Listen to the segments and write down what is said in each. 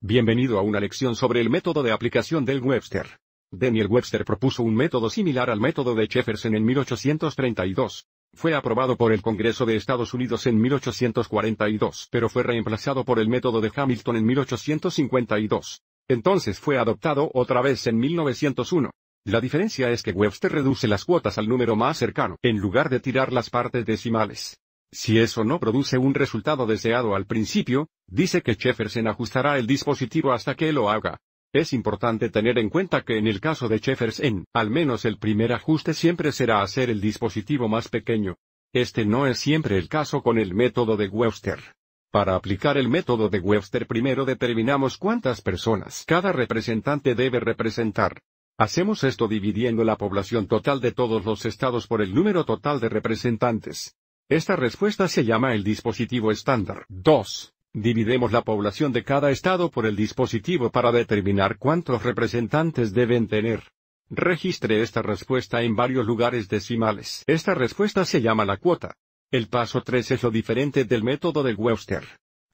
Bienvenido a una lección sobre el método de aplicación del Webster. Daniel Webster propuso un método similar al método de Jefferson en 1832. Fue aprobado por el Congreso de Estados Unidos en 1842, pero fue reemplazado por el método de Hamilton en 1852. Entonces fue adoptado otra vez en 1901. La diferencia es que Webster reduce las cuotas al número más cercano, en lugar de tirar las partes decimales. Si eso no produce un resultado deseado al principio, dice que Jefferson ajustará el dispositivo hasta que lo haga. Es importante tener en cuenta que en el caso de Jefferson, al menos el primer ajuste siempre será hacer el dispositivo más pequeño. Este no es siempre el caso con el método de Webster. Para aplicar el método de Webster primero determinamos cuántas personas cada representante debe representar. Hacemos esto dividiendo la población total de todos los estados por el número total de representantes. Esta respuesta se llama el dispositivo estándar. 2. Dividemos la población de cada estado por el dispositivo para determinar cuántos representantes deben tener. Registre esta respuesta en varios lugares decimales. Esta respuesta se llama la cuota. El paso 3 es lo diferente del método de Webster.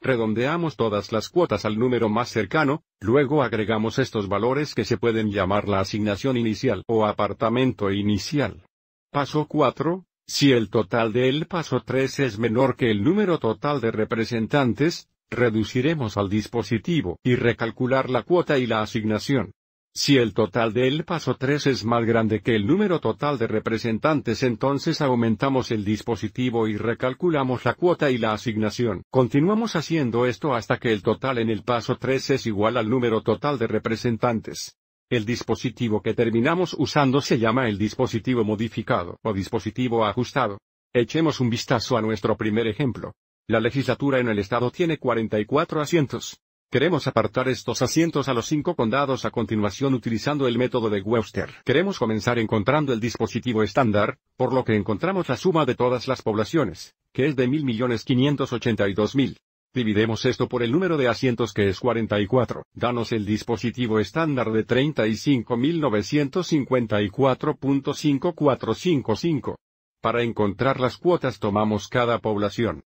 Redondeamos todas las cuotas al número más cercano, luego agregamos estos valores que se pueden llamar la asignación inicial o apartamento inicial. Paso 4, si el total del paso 3 es menor que el número total de representantes, reduciremos al dispositivo y recalcular la cuota y la asignación. Si el total del paso 3 es más grande que el número total de representantes entonces aumentamos el dispositivo y recalculamos la cuota y la asignación. Continuamos haciendo esto hasta que el total en el paso 3 es igual al número total de representantes. El dispositivo que terminamos usando se llama el dispositivo modificado o dispositivo ajustado. Echemos un vistazo a nuestro primer ejemplo. La legislatura en el estado tiene 44 asientos. Queremos apartar estos asientos a los cinco condados a continuación utilizando el método de Webster. Queremos comenzar encontrando el dispositivo estándar, por lo que encontramos la suma de todas las poblaciones, que es de 1.582.000. Dividemos esto por el número de asientos que es 44. Danos el dispositivo estándar de 35954.5455. Para encontrar las cuotas tomamos cada población.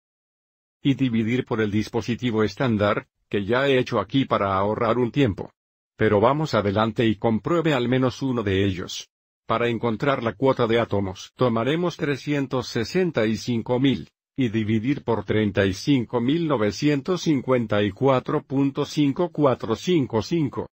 Y dividir por el dispositivo estándar, que ya he hecho aquí para ahorrar un tiempo. Pero vamos adelante y compruebe al menos uno de ellos. Para encontrar la cuota de átomos tomaremos 365.000 y dividir por 35.954.5455.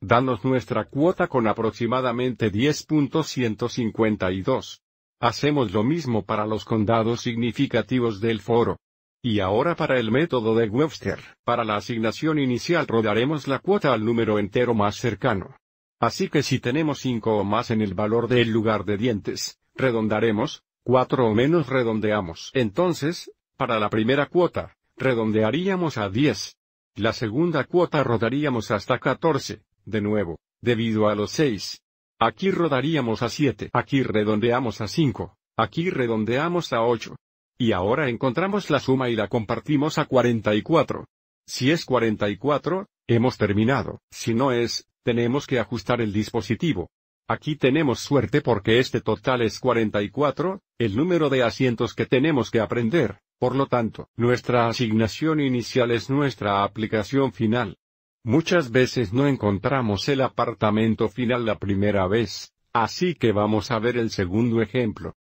Danos nuestra cuota con aproximadamente 10.152. Hacemos lo mismo para los condados significativos del foro. Y ahora para el método de Webster, para la asignación inicial rodaremos la cuota al número entero más cercano. Así que si tenemos 5 o más en el valor del lugar de dientes, redondaremos, cuatro o menos redondeamos. Entonces, para la primera cuota, redondearíamos a 10. La segunda cuota rodaríamos hasta 14, de nuevo, debido a los 6. Aquí rodaríamos a 7, aquí redondeamos a 5, aquí redondeamos a 8. Y ahora encontramos la suma y la compartimos a 44. Si es 44, hemos terminado. Si no es, tenemos que ajustar el dispositivo. Aquí tenemos suerte porque este total es 44, el número de asientos que tenemos que aprender, por lo tanto, nuestra asignación inicial es nuestra aplicación final. Muchas veces no encontramos el apartamento final la primera vez, así que vamos a ver el segundo ejemplo.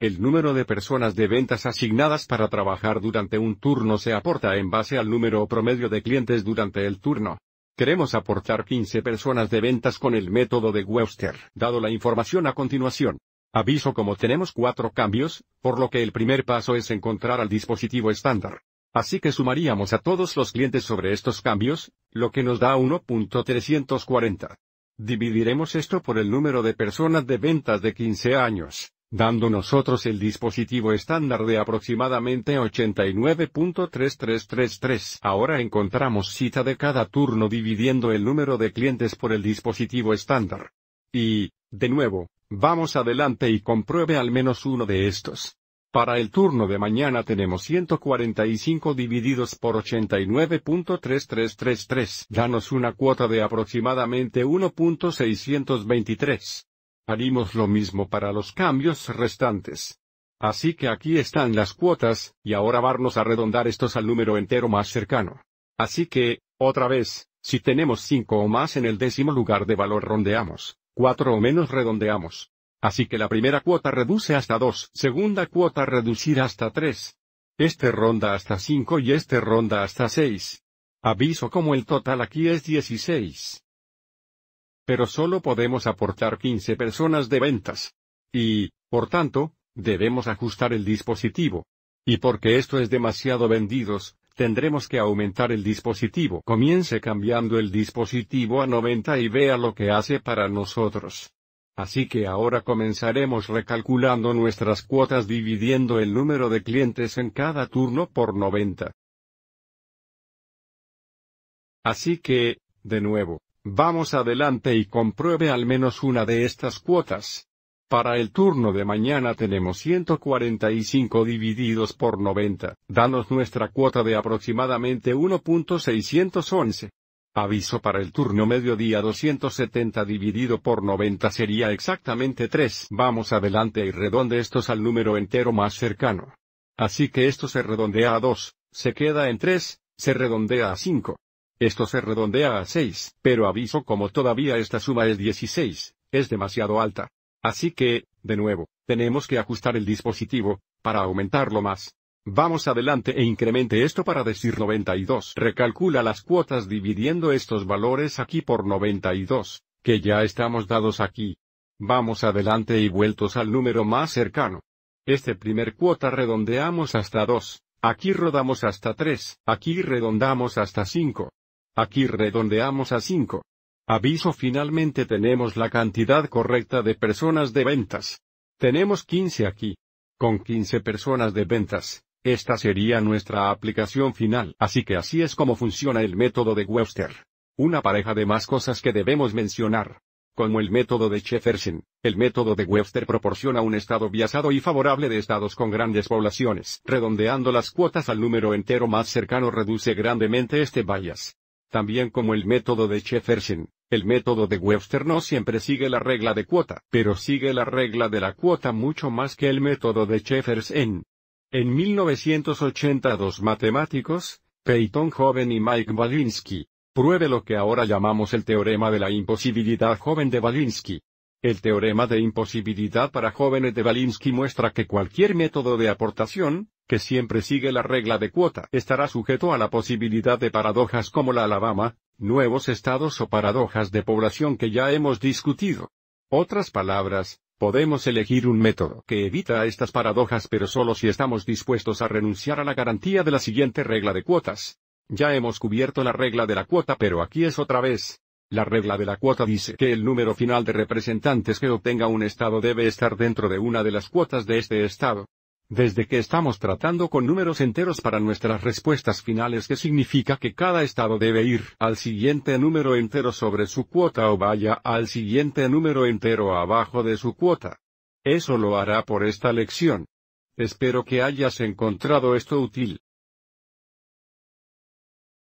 El número de personas de ventas asignadas para trabajar durante un turno se aporta en base al número promedio de clientes durante el turno. Queremos aportar 15 personas de ventas con el método de Webster, dado la información a continuación. Aviso como tenemos cuatro cambios, por lo que el primer paso es encontrar al dispositivo estándar. Así que sumaríamos a todos los clientes sobre estos cambios, lo que nos da 1.340. Dividiremos esto por el número de personas de ventas de 15 años dando nosotros el dispositivo estándar de aproximadamente 89.3333. Ahora encontramos cita de cada turno dividiendo el número de clientes por el dispositivo estándar. Y, de nuevo, vamos adelante y compruebe al menos uno de estos. Para el turno de mañana tenemos 145 divididos por 89.3333. Danos una cuota de aproximadamente 1.623. Haremos lo mismo para los cambios restantes. Así que aquí están las cuotas, y ahora vamos a redondar estos al número entero más cercano. Así que, otra vez, si tenemos 5 o más en el décimo lugar de valor rondeamos, 4 o menos redondeamos. Así que la primera cuota reduce hasta 2, segunda cuota reducir hasta 3. Este ronda hasta 5 y este ronda hasta 6. Aviso como el total aquí es 16. Pero solo podemos aportar 15 personas de ventas. Y, por tanto, debemos ajustar el dispositivo. Y porque esto es demasiado vendidos, tendremos que aumentar el dispositivo. Comience cambiando el dispositivo a 90 y vea lo que hace para nosotros. Así que ahora comenzaremos recalculando nuestras cuotas dividiendo el número de clientes en cada turno por 90. Así que, de nuevo, Vamos adelante y compruebe al menos una de estas cuotas. Para el turno de mañana tenemos 145 divididos por 90, danos nuestra cuota de aproximadamente 1.611. Aviso para el turno mediodía 270 dividido por 90 sería exactamente 3. Vamos adelante y redonde estos al número entero más cercano. Así que esto se redondea a 2, se queda en 3, se redondea a 5. Esto se redondea a 6, pero aviso como todavía esta suma es 16, es demasiado alta. Así que, de nuevo, tenemos que ajustar el dispositivo, para aumentarlo más. Vamos adelante e incremente esto para decir 92. Recalcula las cuotas dividiendo estos valores aquí por 92, que ya estamos dados aquí. Vamos adelante y vueltos al número más cercano. Este primer cuota redondeamos hasta 2, aquí rodamos hasta 3, aquí redondamos hasta 5, Aquí redondeamos a 5. Aviso finalmente tenemos la cantidad correcta de personas de ventas. Tenemos 15 aquí. Con 15 personas de ventas, esta sería nuestra aplicación final. Así que así es como funciona el método de Webster. Una pareja de más cosas que debemos mencionar. Como el método de Jefferson, el método de Webster proporciona un estado biasado y favorable de estados con grandes poblaciones. Redondeando las cuotas al número entero más cercano reduce grandemente este bias. También como el método de Jefferson, el método de Webster no siempre sigue la regla de cuota, pero sigue la regla de la cuota mucho más que el método de Jefferson. En 1982 dos matemáticos, Peyton Joven y Mike Balinski pruebe lo que ahora llamamos el teorema de la imposibilidad joven de Balinski. El teorema de imposibilidad para jóvenes de Balinsky muestra que cualquier método de aportación, que siempre sigue la regla de cuota, estará sujeto a la posibilidad de paradojas como la Alabama, nuevos estados o paradojas de población que ya hemos discutido. Otras palabras, podemos elegir un método que evita estas paradojas pero solo si estamos dispuestos a renunciar a la garantía de la siguiente regla de cuotas. Ya hemos cubierto la regla de la cuota pero aquí es otra vez. La regla de la cuota dice que el número final de representantes que obtenga un estado debe estar dentro de una de las cuotas de este estado. Desde que estamos tratando con números enteros para nuestras respuestas finales que significa que cada estado debe ir al siguiente número entero sobre su cuota o vaya al siguiente número entero abajo de su cuota. Eso lo hará por esta lección. Espero que hayas encontrado esto útil.